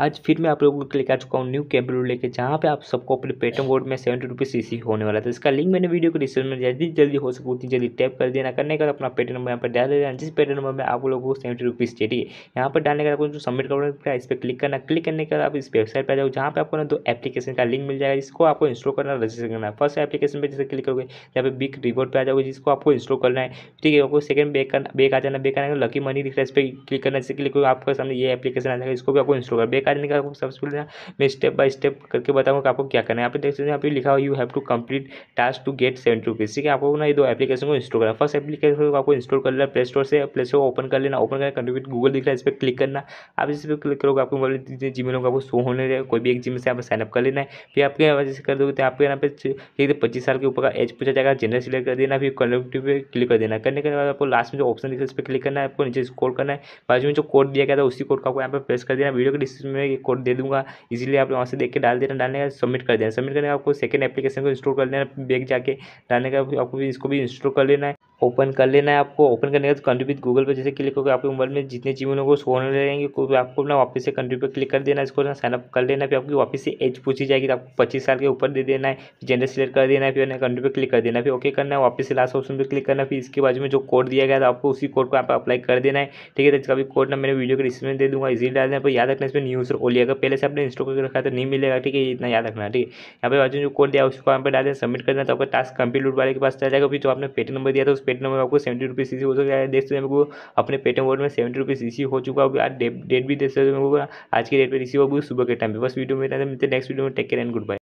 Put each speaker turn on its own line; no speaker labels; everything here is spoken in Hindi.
आज फिर मैं आप लोगों के लेकर आ चुका हूँ न्यू कैम्प्यूटर लेके जहाँ पे आप सबको अपने पेटम बोर्ड में सेवेंटी रुपीज़ सी होने वाला था तो इसका लिंक मैंने वीडियो को डिस्क्रिप्शन में जल्दी जल्दी हो सके उतनी जल्दी टैप कर देना करने का अपना पेटम नंबर यहाँ पर डाल देना जिस पेटम नंबर में आप लोगों को सेवेंटी रुपीज़ चाहिए यहाँ पर डालने का आपको जो सबमिट करना इस पर क्लिक करना क्लिक करने के बाद आप इस वेबसाइट पर आ जाओ जहाँ पर आपको ना दो एप्लीकेशन का लिंक मिल जाएगा जिसको आपको इंस्टॉल करना रजिस्टर करना है फर्स्ट एप्लीकेशन पर जैसे क्लिक करोगे यहाँ पे बिग रिवॉर्ड पर आ जाओगे जिसको आपको इंस्टॉल करना है ठीक है आपको सेकंड बेक करना बेक आ जाना बेक आने लकी मनी दिख रहा है इस पर क्लिक करना जैसे क्लिक आपके सामने ये एप्लीकेशन आ जाएगा इसको भी आपको इंस्टॉल कर बेक जानकारी लेकर आपको सबसे पहले मैं स्टेप बाय स्टेप करके बताऊंगा आपको क्या करना है यहाँ पे देख सकते हैं यहाँ पे लिखा हुआ you have to complete task to get seventy rupees ठीक है आपको ना ये दो एप्लीकेशन को इंस्टॉल करना फर्स्ट एप्लीकेशन को आपको इंस्टॉल कर लेना प्ले स्टोर से प्ले स्टोर ओपन कर लेना ओपन करना कंप्यूट गूगल दिख रहा है इस पर क्लिक करना आप इस पर क्लिक करोगे आपको मोबाइल जितने जी मेल होगा आपको शो होने रहे कोई भी एक जिम से आप साइनअप कर लेना है फिर आपके यहाँ जैसे कर दोगे तो आपके यहाँ पे एक तो पच्चीस साल के ऊपर का एज पूछा जाएगा जेंडर सिलेक्ट कर देना फिर कनेक्टिव पर क्लिक कर देना करने के बाद आपको लास्ट में जो ऑप्शन दिख रहा है इस पर क्लिक करना है आपको नीचे स्कोर करना है बाजू में जो कोड दिया गया था उसी कोड को आपको यहाँ पर प्रेस कर देना वीडियो के डिस्क्रिप्शन डिस्क्रिप्शन में कोड दे दूंगा इजीली आप वहाँ से देख के डाल देना डालने का सबमिट कर देना सबमिट करने का आपको सेकंड एप्लीकेशन को इंस्टॉल कर लेना बैग जाके डालने का आपको भी इसको भी इंस्टॉल कर लेना है ओपन कर लेना है आपको ओपन करने का तो कंट्री विथ गूगल पर जैसे क्लिक होगा आपके मोबाइल में जितने जी उनको शो होने लगेंगे कोई आपको अपना वापस से कंट्री पर क्लिक कर देना है इसको साइनअप कर लेना फिर आपकी वापस से एज पूछी जाएगी तो आपको पच्चीस साल के ऊपर दे देना है जेंडर सिलेक्ट कर देना है फिर कंट्री पर क्लिक कर देना फिर ओके करना है वापस से लास्ट ऑप्शन पर क्लिक करना फिर इसके बाद में जो कोड दिया गया था आपको उसी कोड को आप अप्लाई कर देना है ठीक है तो इसका भी कोड ना मैंने वीडियो के डिस्क्रिप्शन दे दूँगा इजी डाल देना पर याद रखना इसमें न्यूज़ और ओलिया का पहले से आपने इंस्टॉल करके रखा तो नहीं मिलेगा ठीक है इतना याद रखना ठीक है यहाँ पर जो कोड दिया उसको यहाँ पर डाल देना सबमिट देना तो आपका टास्क कंप्लीट वाले के पास चला जाएगा फिर जो आपने पेटी नंबर दिया था उस पेट नंबर आपको सेवेंटी रुपीज़ सी सी हो सकता है देख सकते हैं मेरे को अपने पेटीएम वॉलेट में सेवेंटी रुपीज़ सी सी हो चुका है आज डेट भी देख सकते हो मेरे को आज की डेट पर रिसीव होगी सुबह के टाइम पर बस वीडियो में मिलते नेक्स्ट वीडियो में take care and good bye